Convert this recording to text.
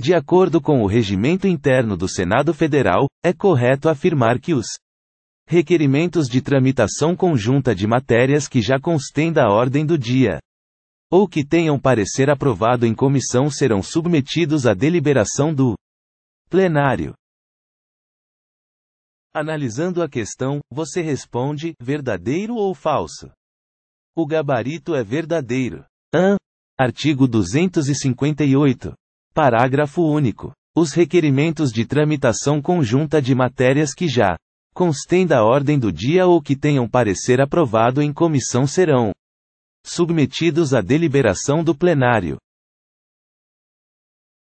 De acordo com o regimento interno do Senado Federal, é correto afirmar que os requerimentos de tramitação conjunta de matérias que já constem da ordem do dia ou que tenham parecer aprovado em comissão serão submetidos à deliberação do plenário. Analisando a questão, você responde: verdadeiro ou falso? O gabarito é verdadeiro. Artigo 258. Parágrafo único. Os requerimentos de tramitação conjunta de matérias que já constem da ordem do dia ou que tenham parecer aprovado em comissão serão submetidos à deliberação do plenário.